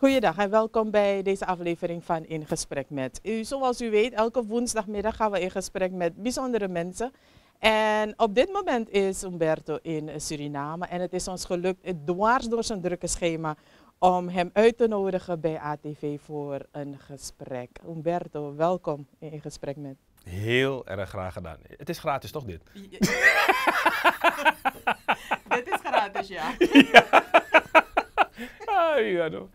Goedendag en welkom bij deze aflevering van In Gesprek met U. Zoals u weet, elke woensdagmiddag gaan we in gesprek met bijzondere mensen. En op dit moment is Umberto in Suriname en het is ons gelukt, dwars door zijn drukke schema, om hem uit te nodigen bij ATV voor een gesprek. Umberto, welkom in Gesprek met Heel erg graag gedaan. Het is gratis toch dit? Ja. dit is gratis, ja. ja. ah, ja no.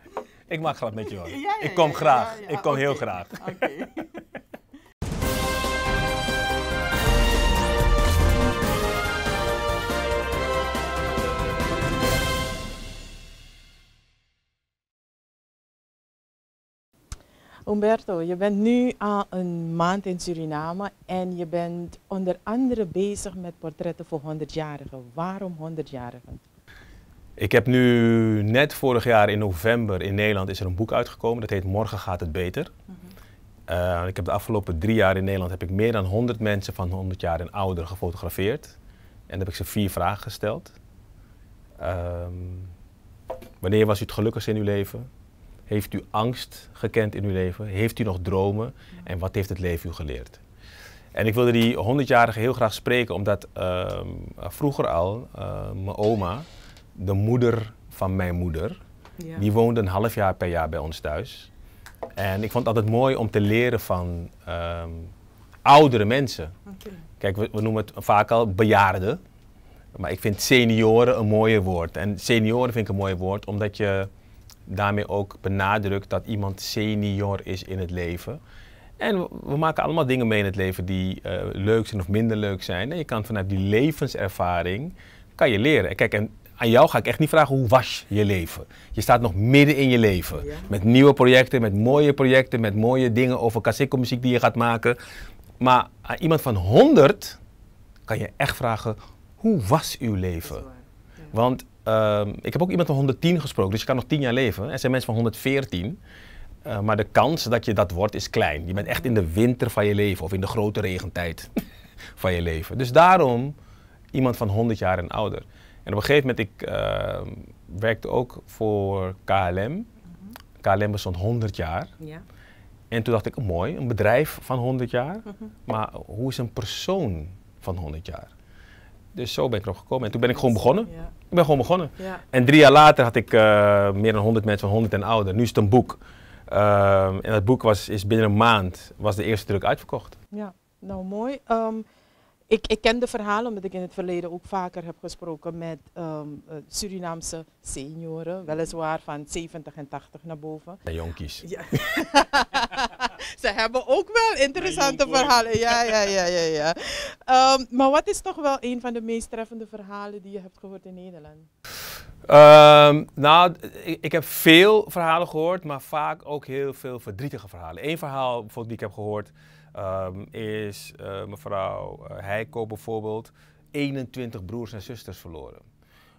Ik maak graag met je hoor. ik kom graag. ik kom heel graag. Oké. Umberto, je bent nu al een maand in Suriname en je bent onder andere bezig met portretten voor 100-jarigen. Waarom 100-jarigen? Ik heb nu net vorig jaar in november in Nederland is er een boek uitgekomen. Dat heet Morgen gaat het beter. Mhm. Eh, ik heb de afgelopen drie jaar in Nederland heb ik meer dan 100 mensen van 100 jaar en ouder gefotografeerd. En heb ik ze vier vragen gesteld. Ehm, wanneer was u het gelukkigst in uw leven? Heeft u angst gekend in uw leven? Heeft u nog dromen? Mhm. En wat heeft het leven u geleerd? En ik wilde die 100-jarige heel graag spreken, omdat ehm, vroeger al eh, mijn oma, de moeder van mijn moeder. Die woonde een half jaar per jaar bij ons thuis. En ik vond het altijd mooi om te leren van ehm, oudere mensen. Kijk, we, noemen het vaak al bejaarden. Maar ik vind senioren een mooier woord. En senioren vind ik een mooi woord omdat je daarmee ook benadrukt dat iemand senior is in het leven. En we, maken allemaal dingen mee in het leven die eh, leuk zijn of minder leuk zijn. En je kan vanuit die levenservaring kan je leren. Kijk, en aan jou ga ik echt niet vragen hoe was je leven. Je staat nog midden in je leven. Met nieuwe projecten, met mooie projecten, met mooie dingen over kaseko muziek die je gaat maken. Maar aan iemand van 100 kan je echt vragen, hoe was uw leven? Want ehm, ik heb ook iemand van 110 gesproken, dus je kan nog 10 jaar leven. Er zijn mensen van 114. Eh, maar de kans dat je dat wordt is klein. Je bent echt in de winter van je leven of in de grote regentijd van je leven. Dus daarom iemand van 100 jaar en ouder. En op een gegeven moment, ik eh, werkte ook voor KLM. KLM bestond 100 jaar. Ja. En toen dacht ik, mooi, een bedrijf van 100 jaar. Mhm. Maar hoe is een persoon van 100 jaar? Dus zo ben ik nog gekomen. En toen ben ik gewoon begonnen. Ik ben gewoon begonnen. En drie jaar later had ik eh, meer dan 100 mensen van 100 en ouder. Nu is het een boek. Ehm, en dat boek was, is binnen een maand was de eerste druk uitverkocht. Ja, nou mooi. Ehm, ik, ik ken de verhalen omdat ik in het verleden ook vaker heb gesproken met ehm, eh, Surinaamse senioren. Weliswaar van 70 en 80 naar boven. De jonkies. Ja. Ze hebben ook wel interessante verhalen. Ja, ja, ja, ja. ja. Ehm, maar wat is toch wel een van de meest treffende verhalen die je hebt gehoord in Nederland? Ehm, nou, ik, ik, heb veel verhalen gehoord, maar vaak ook heel veel verdrietige verhalen. Eén verhaal bijvoorbeeld die ik heb gehoord Ehm, is uh, mevrouw eh, Heiko bijvoorbeeld 21 broers en zusters verloren.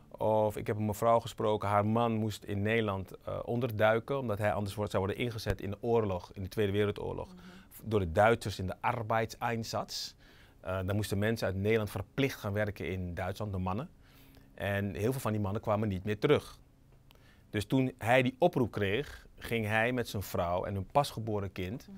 Of ik heb een mevrouw gesproken, haar man moest in Nederland eh, onderduiken, omdat hij anders wordt, zou worden ingezet in de oorlog, in de Tweede Wereldoorlog, mhm. door de Duitsers in de arbeidseinsatz. dan moesten mensen uit Nederland verplicht gaan werken in Duitsland, de mannen. En heel veel van die mannen kwamen niet meer terug. Dus toen hij die oproep kreeg, ging hij met zijn vrouw en hun pasgeboren kind mhm.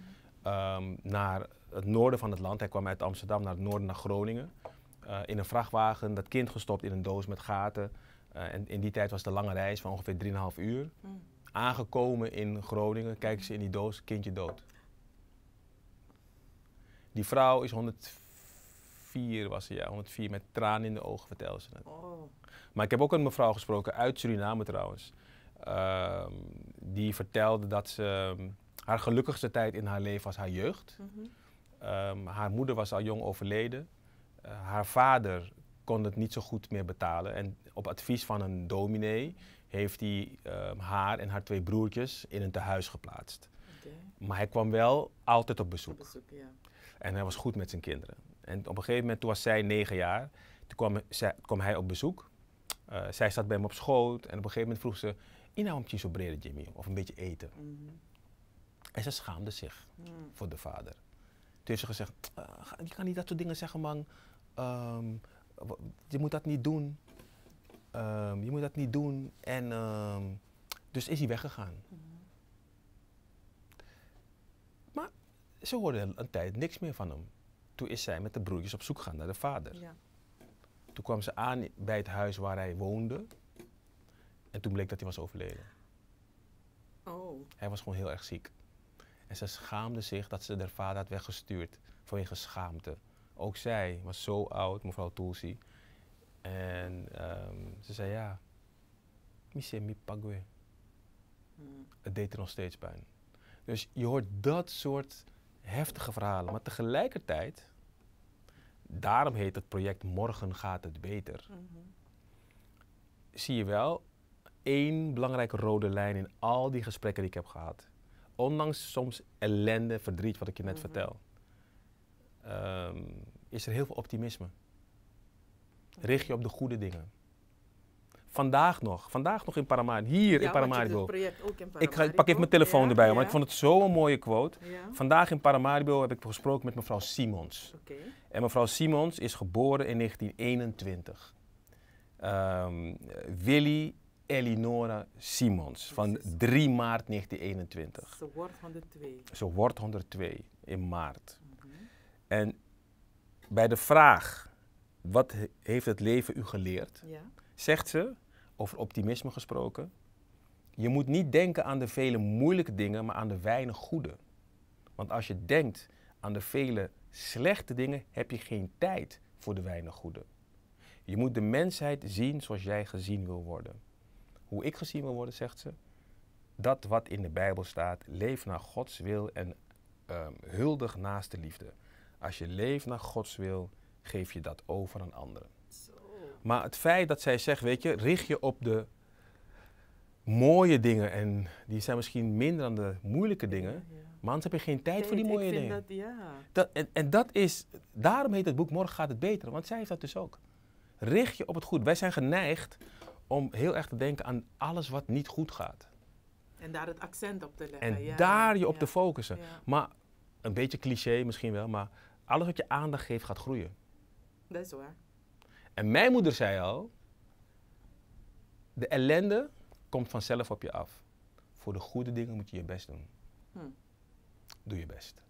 Ehm, naar het noorden van het land. Hij kwam uit Amsterdam naar het noorden, naar Groningen. Eh, in een vrachtwagen, dat kind gestopt in een doos met gaten. Eh, en in die tijd was de lange reis van ongeveer 3,5 uur. Hmm. Aangekomen in Groningen, kijken ze in die doos, kindje dood. Die vrouw is 104, was ze ja, 104, met tranen in de ogen vertelde ze het. Oh. Maar ik heb ook een mevrouw gesproken, uit Suriname trouwens. Ehm, die vertelde dat ze ehm, haar gelukkigste tijd in haar leven was haar jeugd. Mhm. Ehm, haar moeder was al jong overleden. Eh, haar vader kon het niet zo goed meer betalen. En op advies van een dominee heeft hij ehm, haar en haar twee broertjes in een tehuis geplaatst. Maar hij kwam wel altijd op bezoek. ja. En hij was goed met zijn kinderen. En op een gegeven moment, toen was zij negen jaar, toen kwam, kwam hij op bezoek. Eh, zij zat bij hem op schoot en op een gegeven moment vroeg ze, Ina om zo brede Jimmy, of een beetje eten. Mhm. En ze schaamde zich hmm. voor de vader. Toen heeft ze gezegd, ah, je kan niet dat soort dingen zeggen man. Ehm, je moet dat niet doen. Ehm, je moet dat niet doen. En ehm, dus is hij weggegaan. Hmm. Maar ze hoorde een tijd niks meer van hem. Toen is zij met de broertjes op zoek gegaan naar de vader. Ja. Toen kwam ze aan bij het huis waar hij woonde. En toen bleek dat hij was overleden. Oh. Hij was gewoon heel erg ziek. En ze schaamde zich dat ze haar vader had weggestuurd vanwege schaamte. Ook zij was zo oud, mevrouw Tulsi. En ehm, ze zei ja, missie mi pagwe. Hmm. Het deed er nog steeds pijn. Dus je hoort dat soort heftige verhalen. Maar tegelijkertijd, daarom heet het project Morgen gaat het beter. Mhm. Zie je wel één belangrijke rode lijn in al die gesprekken die ik heb gehad ondanks soms ellende, verdriet, wat ik je net mhm. vertel, ehm, is er heel veel optimisme. Richt je op de goede dingen. Vandaag nog, vandaag nog in Paramaribo, hier ja, in Paramaribo. Ik, ga, ik pak even mijn telefoon erbij, want ik vond het zo'n mooie quote. Vandaag in Paramaribo heb ik gesproken met mevrouw Simons. Okay. En mevrouw Simons is geboren in 1921. Ehm, Willy Elinora Simons van 3 maart 1921. Ze wordt 102. Ze wordt 102 in maart. Mhm. En bij de vraag, wat heeft het leven u geleerd? Ja. Zegt ze, over optimisme gesproken, je moet niet denken aan de vele moeilijke dingen, maar aan de weinig goede. Want als je denkt aan de vele slechte dingen, heb je geen tijd voor de weinig goede. Je moet de mensheid zien zoals jij gezien wil worden hoe ik gezien wil worden, zegt ze, dat wat in de Bijbel staat, leef naar Gods wil en ehm, huldig naast de liefde. Als je leeft naar Gods wil, geef je dat over aan anderen. Maar het feit dat zij zegt, weet je, richt je op de mooie dingen en die zijn misschien minder dan de moeilijke dingen. Ja, Maar anders heb je geen tijd voor die mooie dingen. Dat, ja. dat, en, en dat is, daarom heet het boek Morgen gaat het beter, want zij heeft dat dus ook. Richt je op het goed. Wij zijn geneigd om heel erg te denken aan alles wat niet goed gaat. En daar het accent op te leggen. En daar je op te focussen. Maar een beetje cliché misschien wel, maar alles wat je aandacht geeft gaat groeien. Dat is waar. En mijn moeder zei al, de ellende komt vanzelf op je af. Voor de goede dingen moet je je best doen. Hm. Doe je best.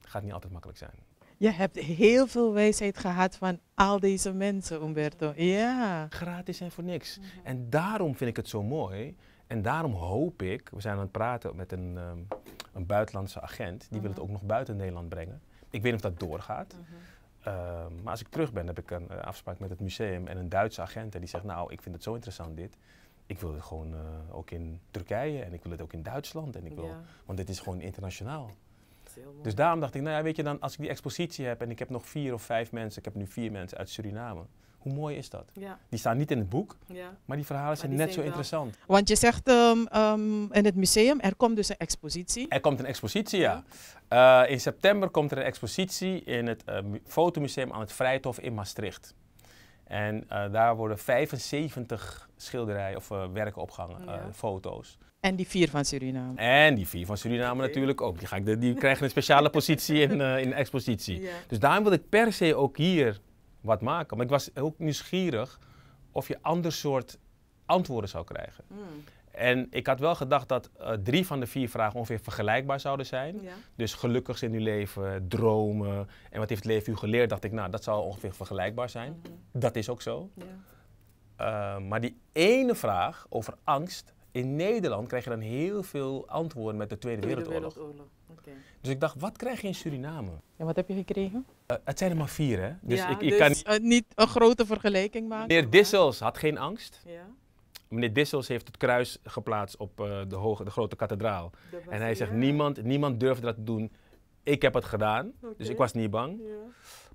Gaat niet altijd makkelijk zijn. Je hebt heel veel wijsheid gehad van al deze mensen, Umberto. Ja. Gratis en voor niks. Mhm. En daarom vind ik het zo mooi. En daarom hoop ik, we zijn aan het praten met een, ehm, een buitenlandse agent. Die wil het mhm. ook nog buiten Nederland brengen. Ik weet niet of dat doorgaat. Mhm. Ehm, maar als ik terug ben, heb ik een eh, afspraak met het museum en een Duitse agent. En die zegt, nou, ik vind het zo interessant dit ik wil het gewoon eh, ook in Turkije en ik wil het ook in Duitsland. En ik wil, Want dit is gewoon internationaal. Dus daarom dacht ik, nou ja, weet je dan, als ik die expositie heb en ik heb nog vier of vijf mensen, ik heb nu vier mensen uit Suriname. Hoe mooi is dat? Die staan niet in het boek, ja. maar die verhalen zijn net zo interessant. Want je zegt ehm, ehm, in het museum, er komt dus een expositie. Er komt een expositie, ja. Eh, in september komt er een expositie in het eh, fotomuseum aan het Vrijthof in Maastricht. En eh, daar worden 75 schilderijen of werken opgehangen, foto's. En die vier van Suriname. En die vier van Suriname natuurlijk ook. Die, ga ik, die krijgen een speciale positie in, eh, in de expositie. Dus daarom wilde ik per se ook hier wat maken. Maar ik was ook nieuwsgierig of je ander soort antwoorden zou krijgen. Hmm. En ik had wel gedacht dat eh, drie van de vier vragen ongeveer vergelijkbaar zouden zijn. Dus gelukkig in uw leven, dromen en wat heeft het leven u geleerd, dacht ik, nou, dat zou ongeveer vergelijkbaar zijn. Mhm. Dat is ook zo. Eh, maar die ene vraag over angst, in Nederland krijg je dan heel veel antwoorden met de Tweede, Wereldoorlog. Dus ik dacht, wat krijg je in Suriname? En wat heb je gekregen? Eh, het zijn er maar vier, hè? Dus ik, kan dus- eh, niet... een grote vergelijking maken. Meneer Dissels had geen angst. Ja. Meneer Dissels heeft het kruis geplaatst op eh, de, hoge, de grote kathedraal. En hij zegt, niemand, niemand durfde dat te doen. Ik heb het gedaan, dus ik was niet bang. Ja.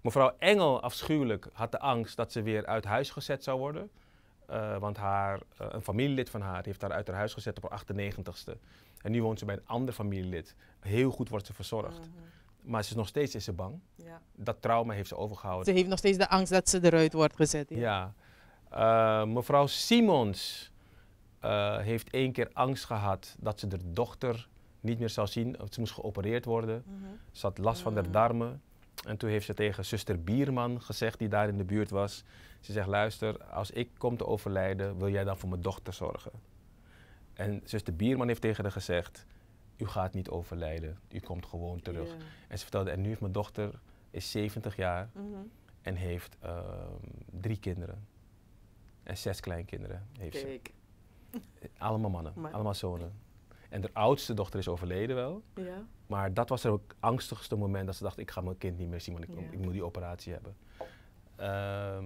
Mevrouw Engel, afschuwelijk, had de angst dat ze weer uit huis gezet zou worden. Eh, want haar, eh, een familielid van haar heeft haar uit haar huis gezet op haar 98ste. En nu woont ze bij een ander familielid. Heel goed wordt ze verzorgd. Mhm. Maar ze is nog steeds is ze bang. Ja. Dat trauma heeft ze overgehouden. Ze heeft nog steeds de angst dat ze eruit wordt gezet. Ja. ja. Eh, mevrouw Simons heeft één keer angst gehad dat ze haar dochter niet meer zou zien. Ze moest geopereerd worden. Mhm. Ze had last van haar mm. darmen. En toen heeft ze tegen zuster Bierman gezegd, die daar in de buurt was. Ze zegt, luister, als ik kom te overlijden, wil jij dan voor mijn dochter zorgen? En zuster Bierman heeft tegen haar gezegd, u gaat niet overlijden, u komt gewoon terug. En ze vertelde, en nu is mijn dochter is 70 jaar mhm. en heeft ehm, drie kinderen. En zes kleinkinderen heeft ze. Allemaal mannen, allemaal zonen. En de oudste dochter is overleden wel. Ja. Maar dat was ook angstigste moment dat ze dacht, ik ga mijn kind niet meer zien, want ik, ik moet die operatie hebben. Ehm,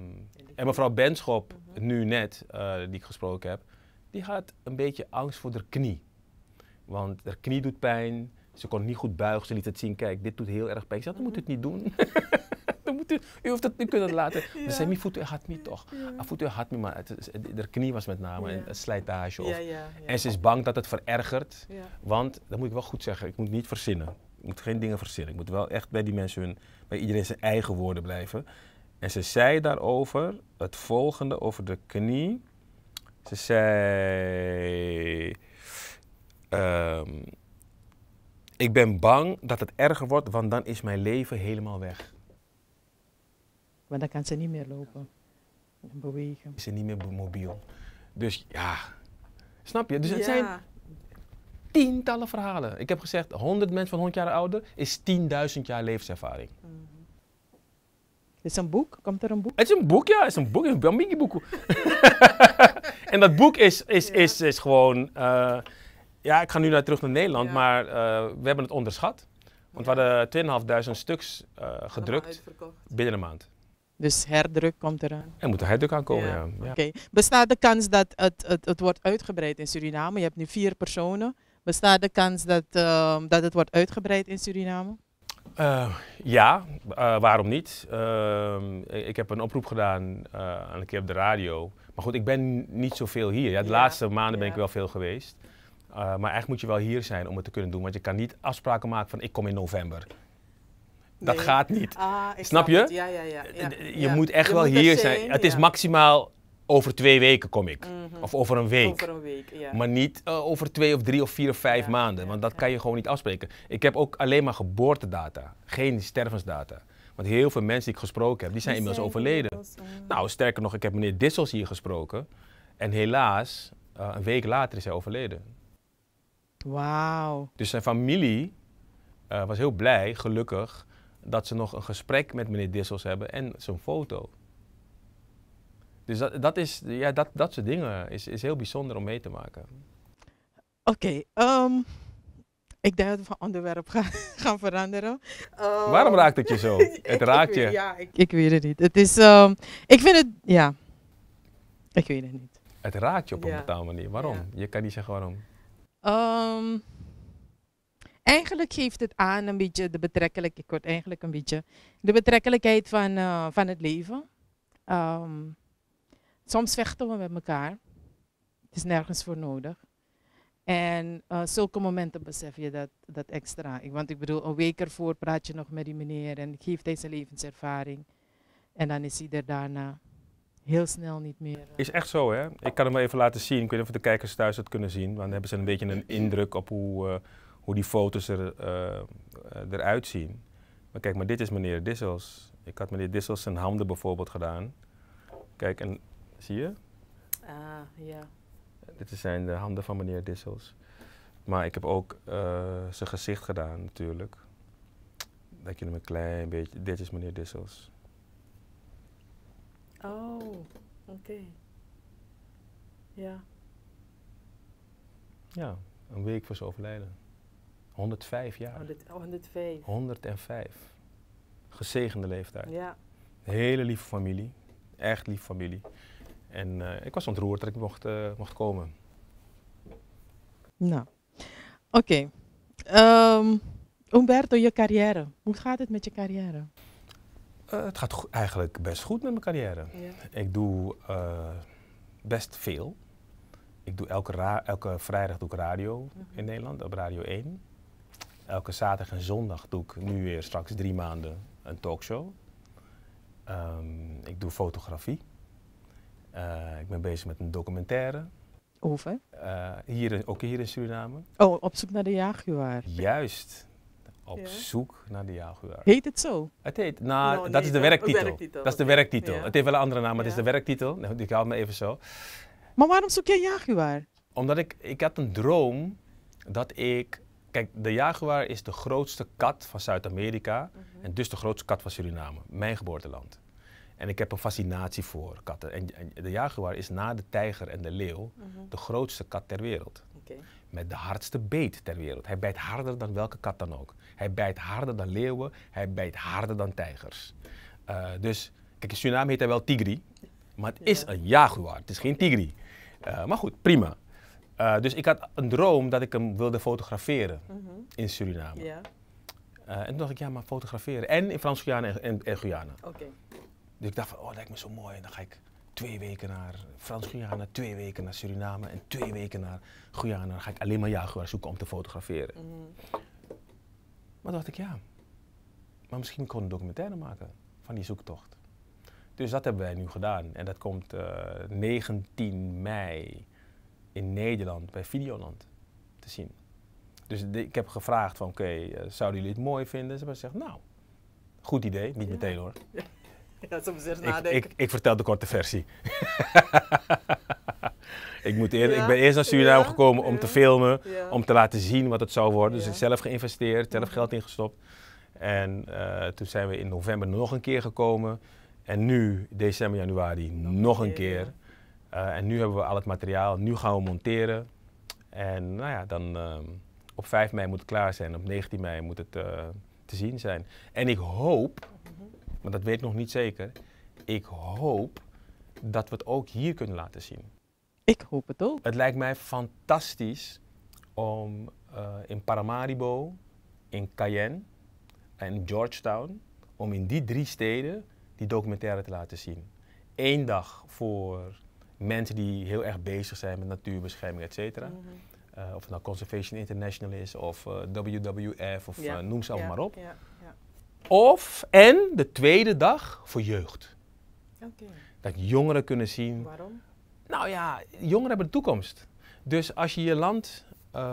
en mevrouw Benschop, mhm. nu net, eh, die ik gesproken heb, die had een beetje angst voor haar knie. Want haar knie doet pijn, ze kon niet goed buigen, ze liet het zien, kijk, dit doet heel erg pijn. Ze had, dan moet het niet doen. Mhm u, u hoeft het niet kunnen laten. Ze zei: "Mijn voeten gaat niet toch. Ja. Ah, voeten had niet. maar de knie was met name een slijtage. Of, En ze is bang dat het verergert. Want, dat moet ik wel goed zeggen, ik moet niet verzinnen. Ik moet geen dingen verzinnen. Ik moet wel echt bij die mensen hun, bij iedereen zijn eigen woorden blijven. En ze zei daarover het volgende over de knie. Ze zei. Ehm, ik ben bang dat het erger wordt, want dan is mijn leven helemaal weg. Want dan kan ze niet meer lopen en bewegen. Is ze niet meer mobiel. Dus ja, snap je? Dus het zijn tientallen verhalen. Ik heb gezegd, 100 mensen van 100 jaar ouder is 10.000 jaar levenservaring. Is -hmm. Is een boek? Komt er een boek? Het is een boek, ja. Het is een boek. Het een mini boek. en dat boek is, is, is, is, gewoon... Eh, ja, ik ga nu naar, terug naar Nederland, maar eh, we hebben het onderschat. Want we hadden 2.500 stuks eh, gedrukt binnen een maand. Dus herdruk komt eraan. Er moet een herdruk aankomen, ja. ja. Bestaat de kans dat het, het, het wordt uitgebreid in Suriname? Je hebt nu vier personen. Bestaat de kans dat, ehm, dat het wordt uitgebreid in Suriname? Eh, ja, eh, waarom niet? Ehm, ik heb een oproep gedaan eh, aan een keer op de radio. Maar goed, ik ben niet zoveel hier. Ja, de laatste maanden ben ik wel veel geweest. maar eigenlijk moet je wel hier zijn om het te kunnen doen. Want je kan niet afspraken maken van ik kom in november. Dat gaat niet. Ah, snap, je? Ja, ja, ja, eh, eh, je moet echt wel hier zijn. Het is maximaal over twee weken kom ik. Mhm. Of over een week. Over een week ja. Maar niet eh, over twee of drie of vier of vijf maanden. Want dat kan je gewoon niet afspreken. Ik heb ook alleen maar geboortedata. Geen stervensdata. Want heel veel mensen die ik gesproken heb, die zijn die inmiddels overleden. nou, sterker nog, ik heb meneer Dissels hier gesproken. En helaas, een week later is hij overleden. Wauw. Dus zijn familie was heel blij, gelukkig dat ze nog een gesprek met meneer Dissels hebben en zijn foto. Dus dat, dat, is, ja, dat, dat soort dingen is, is heel bijzonder om mee te maken. Oké, ehm, ik denk dat we van onderwerp gaan, gaan veranderen. Ehm, waarom raakt het je zo? Het raakt je. Ja, ik, ik, weet het niet. Het is, ehm, ik vind het, ja, ik weet het niet. Het raakt je op een bepaalde manier. Waarom? Je kan niet zeggen waarom. Eigenlijk geeft het aan een beetje de betrekkelijkheid, ik word eigenlijk een beetje, de betrekkelijkheid van, eh, van het leven. Ehm, soms vechten we met elkaar. Het is nergens voor nodig. En eh, zulke momenten besef je dat, dat extra. want ik bedoel, een week ervoor praat je nog met die meneer en geeft deze levenservaring. En dan is hij er daarna heel snel niet meer. Eh. Is echt zo, hè? Ik kan hem even laten zien. Ik weet niet of de kijkers thuis dat kunnen zien. Want dan hebben ze een beetje een indruk op hoe, hoe die foto's er, eh, eh, eruit zien. Maar kijk, maar dit is meneer Dissels. Ik had meneer Dissels zijn handen bijvoorbeeld gedaan. Kijk, en zie je? Ah, ja. Eh, dit zijn de handen van meneer Dissels. Maar ik heb ook zijn gezicht gedaan natuurlijk. Dat je hem een klein beetje... Dit is meneer Dissels. Oh, oké. Ja. Ja, een week voor zijn overlijden. 105 jaar. 105. 105. Gezegende leeftijd. Ja. hele lieve familie. Echt lieve familie. En eh, ik was ontroerd dat ik mocht, eh, mocht komen. Nou, oké. Okay. Ehm, Umberto, je carrière. Hoe gaat het met je carrière? Eh, het gaat eigenlijk best goed met mijn carrière. Ja. Ik doe best veel. Ik doe elke, elke vrijdag doe ik radio mhm. in Nederland, op Radio 1 elke zaterdag en zondag doe ik nu weer straks drie maanden een talkshow. Ehm, ik doe fotografie. Eh, ik ben bezig met een documentaire. Over? Eh, hier, ook hier in Suriname. Oh, op zoek naar de jaguar. Juist. Op zoek naar de jaguar. Heet het zo? Het heet, nou, nou dat is de werktitel. Dat is de werktitel. Het heeft wel een andere naam, maar het is de werktitel. Nou, ik hou me even zo. Maar waarom zoek je een jaguar? Omdat ik, ik had een droom dat ik Kijk, de jaguar is de grootste kat van Zuid-Amerika mhm. en dus de grootste kat van Suriname, mijn geboorteland. En ik heb een fascinatie voor katten. En, de jaguar is na de tijger en de leeuw mhm. de grootste kat ter wereld. Met de hardste beet ter wereld. Hij bijt harder dan welke kat dan ook. Hij bijt harder dan leeuwen, hij bijt harder dan tijgers. Eh, dus, kijk, in Suriname heet hij wel tigri, maar het is een jaguar, het is geen tigri. Eh, maar goed, prima. Eh, dus ik had een droom dat ik hem wilde fotograferen mhm. in Suriname. Eh, en toen dacht ik, ja, maar fotograferen. En in Frans-Guyana en, en, Guyana. Dus ik dacht van, oh, dat lijkt me zo mooi. En dan ga ik twee weken naar Frans-Guyana, twee weken naar Suriname en twee weken naar Guyana. Dan ga ik alleen maar jaguar zoeken om te fotograferen. Mhm. Maar toen dacht ik, ja, maar misschien kon ik een documentaire maken van die zoektocht. Dus dat hebben wij nu gedaan. En dat komt uh, eh, 19 mei in Nederland bij Videoland te zien. Dus ik heb gevraagd van oké, eh, zouden jullie het mooi vinden? Ze hebben gezegd, nou, goed idee. Niet ja. meteen hoor. Ja, eens nadenken. Ik, ik, ik, vertel de korte versie. ik, moet ik ben eerst naar Suriname gekomen om te filmen, om te laten zien wat het zou worden. Dus ik zelf geïnvesteerd, zelf mhm. geld ingestopt. En eh, toen zijn we in november nog een keer gekomen. En nu, december, januari, nog een keer. Eh, en nu hebben we al het materiaal, nu gaan we monteren. En nou ja, dan ehm, op 5 mei moet het klaar zijn, op 19 mei moet het eh, te zien zijn. En ik hoop, maar dat weet ik nog niet zeker, ik hoop dat we het ook hier kunnen laten zien. Ik hoop het ook. Het lijkt mij fantastisch om eh, in Paramaribo, in Cayenne en Georgetown, om in die drie steden die documentaire te laten zien. Eén dag voor mensen die heel erg bezig zijn met natuurbescherming, et cetera. Mhm. Eh, of het nou Conservation International is of eh, WWF of eh, noem ze allemaal maar op. Ja. Of en de tweede dag voor jeugd. Okay. Dat jongeren kunnen zien. Waarom? Nou ja, jongeren hebben de toekomst. Dus als je je land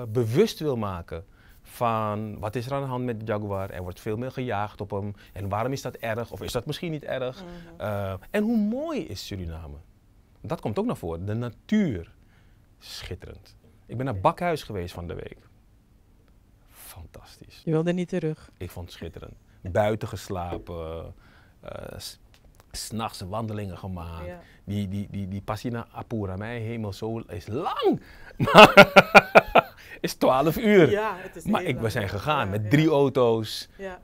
bewust wil maken van wat is er aan de hand met de jaguar? Er wordt veel meer gejaagd op hem. En waarom is dat erg? Of is dat misschien niet erg? Mhm. en hoe mooi is Suriname? dat komt ook naar voren. De natuur. Schitterend. Ik ben naar Bakhuis geweest van de week. Fantastisch. Je wilde niet terug? Ik vond het schitterend. Buiten geslapen. Uh, s'nachts wandelingen gemaakt. Die, die, die, die passie naar Apura, mijn hemel, zo is lang. Maar is 12 uur. Ja, het is maar ik, we zijn gegaan met drie auto's. Ja.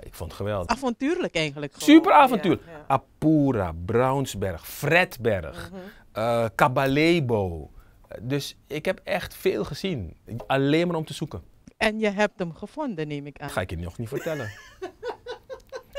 ik vond het geweldig. Avontuurlijk eigenlijk. Gewoon. Super Apura, Brownsberg, Fredberg, mm eh, Cabalebo. Dus ik heb echt veel gezien. Alleen maar om te zoeken. En je hebt hem gevonden, neem ik aan. Dat ga ik je nog niet vertellen.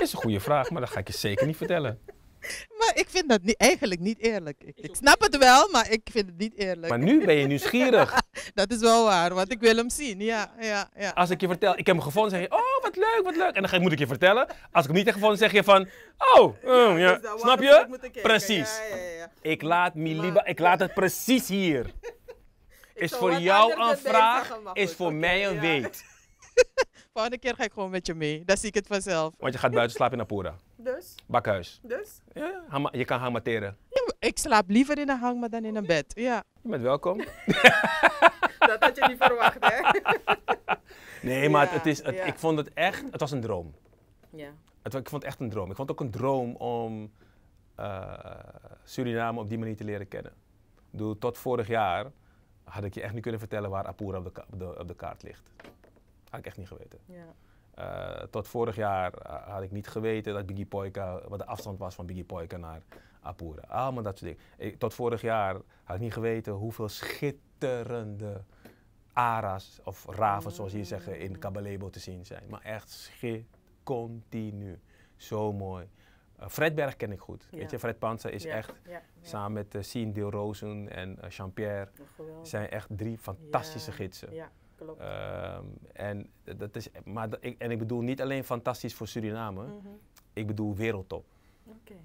is een goede vraag, maar dat ga ik je zeker niet vertellen. Maar ik vind dat niet, eigenlijk niet eerlijk. Ik, snap het wel, maar ik vind het niet eerlijk. Maar nu ben je nieuwsgierig. dat is wel waar, want ik wil hem zien. Ja, ja, ja. Als ik je vertel, ik heb hem gevonden, zeg je, oh, wat leuk, wat leuk. En dan moet ik je vertellen. Als ik hem niet heb gevonden, zeg je van, oh, ja, mm, nou snap je? Precies. Ik laat Miliba, ik laat het precies hier. Is voor jou een vraag, is voor mij een weet. Volgende keer ga ik gewoon met je mee. Dat zie ik het vanzelf. Want je gaat buiten slapen in Apura. Dus? Bakhuis. Dus? Ja, je kan hangmateren. Ja, ik slaap liever in een hangmat dan in een bed. Ja. Je bent welkom. dat had je niet verwacht, hè? nee, maar het, is, ik vond het echt... Het was een droom. Ja. Het, ik vond het echt een droom. Ik vond het ook een droom om eh, Suriname op die manier te leren kennen. Doe, tot vorig jaar had ik je echt niet kunnen vertellen waar Apura op de, op de kaart ligt had ik echt niet geweten. Eh, tot vorig jaar eh, had ik niet geweten dat Biggie Poika, wat de afstand was van Biggie Poika naar Apure, Allemaal dat soort dingen. Ik, tot vorig jaar had ik niet geweten hoeveel schitterende ara's of raven, zoals je zeggen, in Cabalebo mm. te zien zijn. Maar echt schit continu. Zo mooi. Fredberg eh, Fred Berg ken ik goed. Weet je, Fred Panzer is echt, samen met uh, Sien Rozen en Jean-Pierre, zijn echt drie fantastische gidsen. Klopt. Ehm, en, dat is, maar ik, en ik bedoel niet alleen fantastisch voor Suriname, mhm. ik bedoel wereldtop. Oké.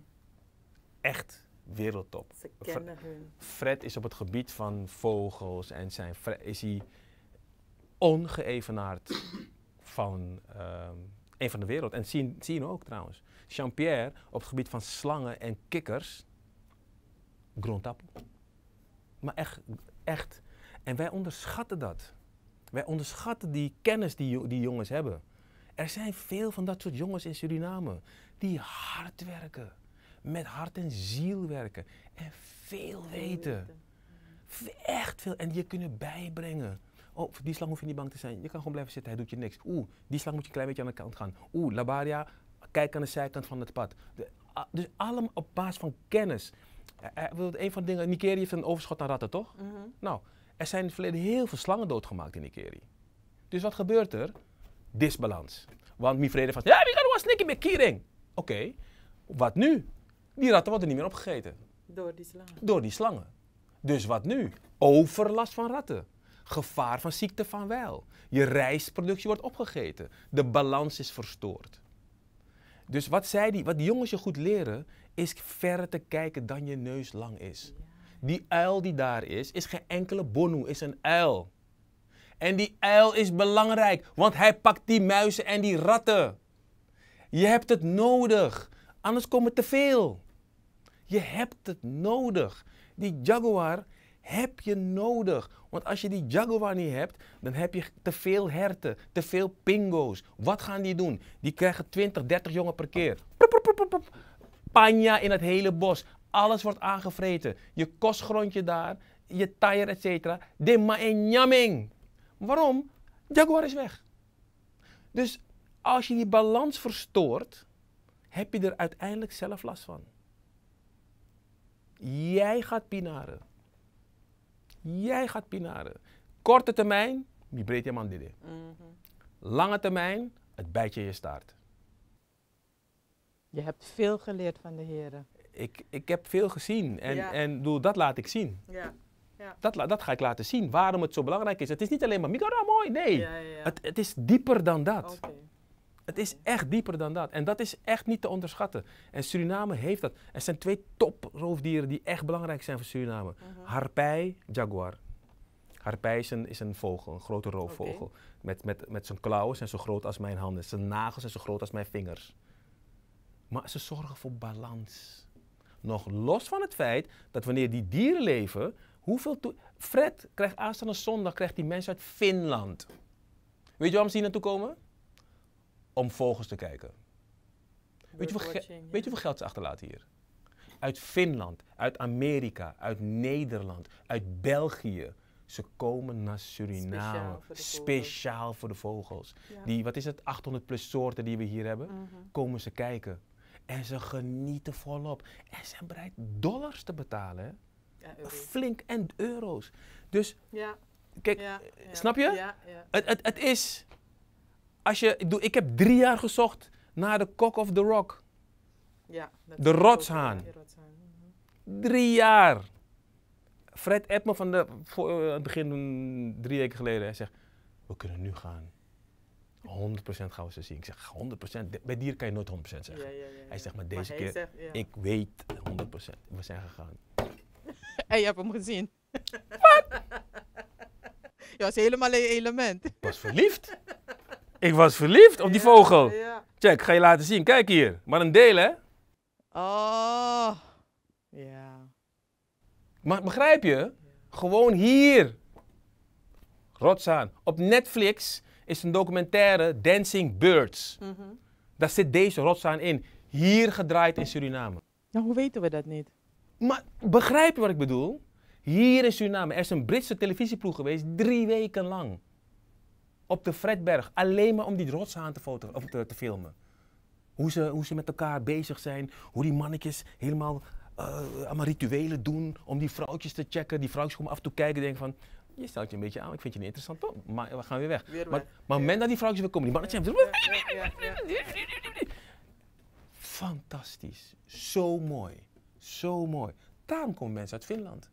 Echt wereldtop. Ze kennen hun. Fred is op het gebied van vogels en zijn is hij ongeëvenaard van ehm, een van de wereld. En zien, zien ook trouwens. Jean-Pierre op het gebied van slangen en kikkers, grondappel, Maar echt, echt. En wij onderschatten dat. Wij onderschatten die kennis die, die jongens hebben. Er zijn veel van dat soort jongens in Suriname die hard werken, met hart en ziel werken en veel weten. Echt veel. En je kunnen bijbrengen. Oh, die slang hoef je niet bang te zijn. Je kan gewoon blijven zitten, hij doet je niks. Oeh, die slang moet je een klein beetje aan de kant gaan. Oeh, Labaria, kijk aan de zijkant van het pad. dus allemaal op basis van kennis. Uh, uh, een van de dingen, Nikeri heeft een overschot aan ratten, toch? Mhm. Nou, er zijn in het verleden heel veel slangen doodgemaakt in Ikeri. Dus wat gebeurt er? Disbalans. Want mijn vrede van, ja, we gaan wel snikken met kiering. Oké, wat nu? Die ratten worden niet meer opgegeten. Door die slangen. Door die slangen. Dus wat nu? Overlast van ratten. Gevaar van ziekte van wel. Je rijstproductie wordt opgegeten. De balans is verstoord. Dus wat, zij die, wat jongens je goed leren, is verder te kijken dan je neus lang is. Die uil die daar is, is geen enkele bonu, is een uil. En die uil is belangrijk, want hij pakt die muizen en die ratten. Je hebt het nodig, anders komen te veel. Je hebt het nodig. Die jaguar heb je nodig. Want als je die jaguar niet hebt, dan heb je te veel herten, te veel pingo's. Wat gaan die doen? Die krijgen 20, 30 jongen per keer. Panja in het hele bos. Alles wordt aangevreten. Je kostgrondje daar, je tire, et cetera. De maenjaming. Waarom? Jaguar is weg. Dus als je die balans verstoort, heb je er uiteindelijk zelf last van. Jij gaat pinaren. Jij gaat pinaren. Korte termijn, die breed je man dit. in. Mhm. Lange termijn, het bijtje je staart. Je hebt veel geleerd van de heren ik, ik heb veel gezien en, en doe, dat laat ik zien. Ja. Ja. Dat, dat ga ik laten zien, waarom het zo belangrijk is. Het is niet alleen maar Migara mooi, nee. Het, het is dieper dan dat. Het is echt dieper dan dat. En dat is echt niet te onderschatten. En Suriname heeft dat. Er zijn twee toproofdieren die echt belangrijk zijn voor Suriname. uh Harpij, jaguar. Harpij is een, vogel, een grote roofvogel. Met, met, met zijn klauwen zijn zo groot als mijn handen. Zijn nagels zijn zo groot als mijn vingers. Maar ze zorgen voor balans. Nog los van het feit dat wanneer die dieren leven, hoeveel... Fred krijgt aanstaande zondag krijgt die mensen uit Finland. Weet je waarom ze hier naartoe komen? Om vogels te kijken. Weet je, hoeveel weet je geld ze achterlaten hier? Uit Finland, uit Amerika, uit Nederland, uit België. Ze komen naar Suriname. Speciaal voor de, vogels. Die, wat is het, 800 plus soorten die we hier hebben, mhm. komen ze kijken. En ze genieten volop. En zijn bereid dollars te betalen. Ja, Flink en euro's. Dus ja. kijk, snap je? Het, het, het is. Als je, ik heb drie jaar gezocht naar de cock of the rock. Ja, de rotshaan. Mhm. Drie jaar. Fred appel van de, voor, uh, het begin drie weken geleden. Hij zegt, we kunnen nu gaan. 100% gaan we ze zien. Ik zeg 100%. Bij dieren kan je nooit 100% zeggen. hij zegt maar deze keer, ik weet 100%. We zijn gegaan. en je hebt hem gezien. Wat? Je was helemaal in element. Ik was verliefd. Ik was verliefd op die vogel. Check, ga je laten zien. Kijk hier. Maar een deel, hè? Oh. Ja. Maar begrijp je? Gewoon hier. Rotzaan Op Netflix is een documentaire Dancing Birds. Mm Daar zit deze rotsaan in. Hier gedraaid in Suriname. Nou, hoe weten we dat niet? Maar begrijp je wat ik bedoel? Hier in Suriname, er is een Britse televisieploeg geweest, drie weken lang. Op de Fredberg, alleen maar om die rotshaan te, of te, te filmen. Hoe ze, hoe ze met elkaar bezig zijn, hoe die mannetjes helemaal eh, allemaal rituelen doen om die vrouwtjes te checken. Die vrouwtjes komen af en toe kijken en denken van, je stelt je een beetje aan, ik vind je niet interessant, toch? Maar we gaan weer weg. maar, maar op het moment dat die vrouwtjes weer komen, die mannetjes... Fantastisch. Zo mooi. Zo mooi. Daarom komen mensen uit Finland.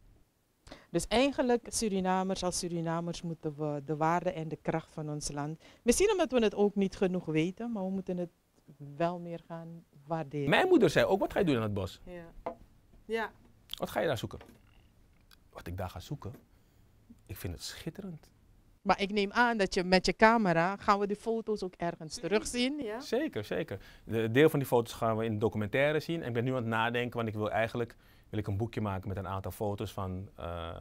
Dus eigenlijk, Surinamers als Surinamers moeten we de waarde en de kracht van ons land. Misschien omdat we het ook niet genoeg weten, maar we moeten het wel meer gaan waarderen. Mijn moeder zei ook: wat ga je doen in het bos? Ja. ja. Wat ga je daar zoeken? Wat ik daar ga zoeken, ik vind het schitterend. Maar ik neem aan dat je met je camera, gaan we die foto's ook ergens terugzien? Ja? Zeker, zeker. De deel van die foto's gaan we in de documentaire zien. En ik ben nu aan het nadenken, want ik wil eigenlijk wil ik een boekje maken met een aantal foto's van eh,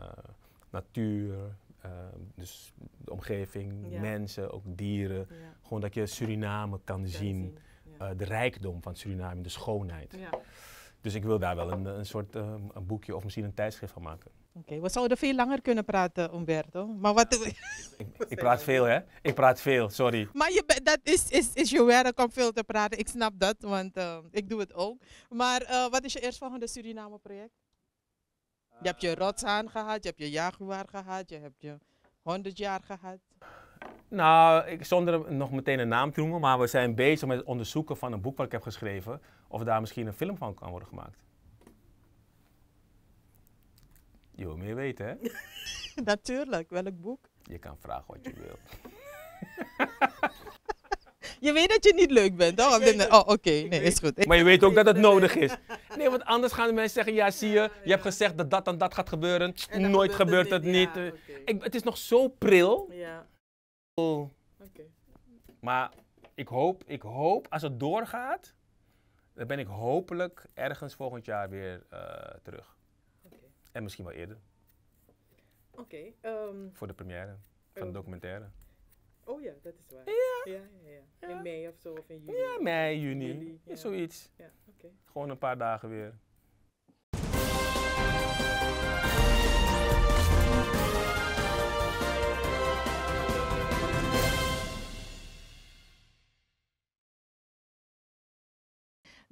natuur, eh, dus de omgeving, mensen, ook dieren. Gewoon dat je Suriname kan, zien, eh, de rijkdom van Suriname, de schoonheid. Dus ik wil daar wel een, een soort een boekje of misschien een tijdschrift van maken. Oké, we zouden veel langer kunnen praten, Umberto. Maar wat... ik, ik, praat veel, hè? Ik praat veel, sorry. Maar je, dat is, is, is je werk om veel te praten. Ik snap dat, want eh, ik doe het ook. Maar eh, wat is je eerstvolgende Suriname-project? Eh, je hebt je rotshaan gehad, je hebt je jaguar gehad, je hebt je 100 jaar gehad. Nou, ik, zonder nog meteen een naam te noemen, maar we zijn bezig met het onderzoeken van een boek wat ik heb geschreven. Of daar misschien een film van kan worden gemaakt. Je wil meer weten, hè? Natuurlijk, welk boek? Je kan vragen wat je wil. je weet dat je niet leuk bent, toch? Oh, oké, nee, is goed. Maar je weet ook dat het nodig is. Nee, want anders gaan de mensen zeggen, ja, zie je, je hebt gezegd dat dat en dat gaat gebeuren. Nooit gebeurt het niet. ik, het is nog zo pril. Ja. Oké. Maar ik hoop, ik hoop, als het doorgaat, dan ben ik hopelijk ergens volgend jaar weer uh, terug. En misschien wel eerder. Oké. Ehm, Voor de première van de oh. documentaire. Oh ja, dat is waar. Ja. Ja, ja, ja. In mei of zo, of in juni. Ja, mei, juni. juni Zoiets. Ja, oké. Gewoon een paar dagen weer.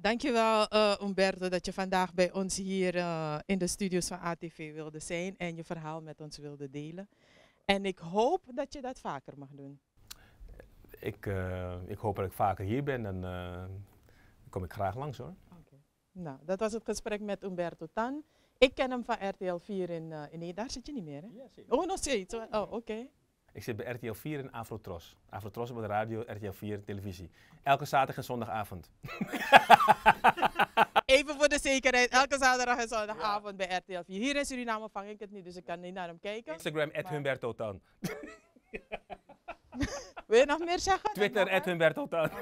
Dankjewel uh, Umberto dat je vandaag bij ons hier eh, in de studios van ATV wilde zijn en je verhaal met ons wilde delen. En ik hoop dat je dat vaker mag doen. Ik, eh, ik hoop dat ik vaker hier ben en dan kom ik graag langs hoor. Nou, dat was het gesprek met Umberto Tan. Ik ken hem van RTL 4 in, in Daar zit je niet meer hè? Ja, Oh, nog steeds? Oh, oké. Ik zit bij RTL 4 en Afrotros. Afrotros op de radio, RTL 4 televisie. Elke zaterdag en zondagavond. Even voor de zekerheid, elke zaterdag en zondagavond bij RTL 4. Hier in Suriname vang ik het niet, dus ik kan niet naar hem kijken. Instagram, maar... Humberto Wil je nog meer zeggen? Twitter, Ed Humberto oh.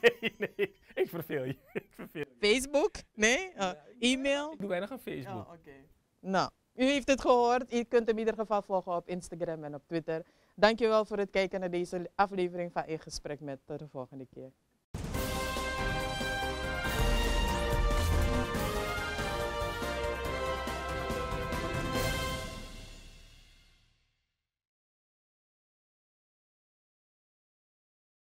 Nee, nee, ik verveel je. Ik verveel je. Facebook? Nee? Oh, e-mail? Ik doe weinig aan Facebook. Oh, nou, u heeft het gehoord. U kunt hem in ieder geval volgen op Instagram en op Twitter. Dankjewel voor het kijken naar deze aflevering van In Gesprek met. de volgende keer.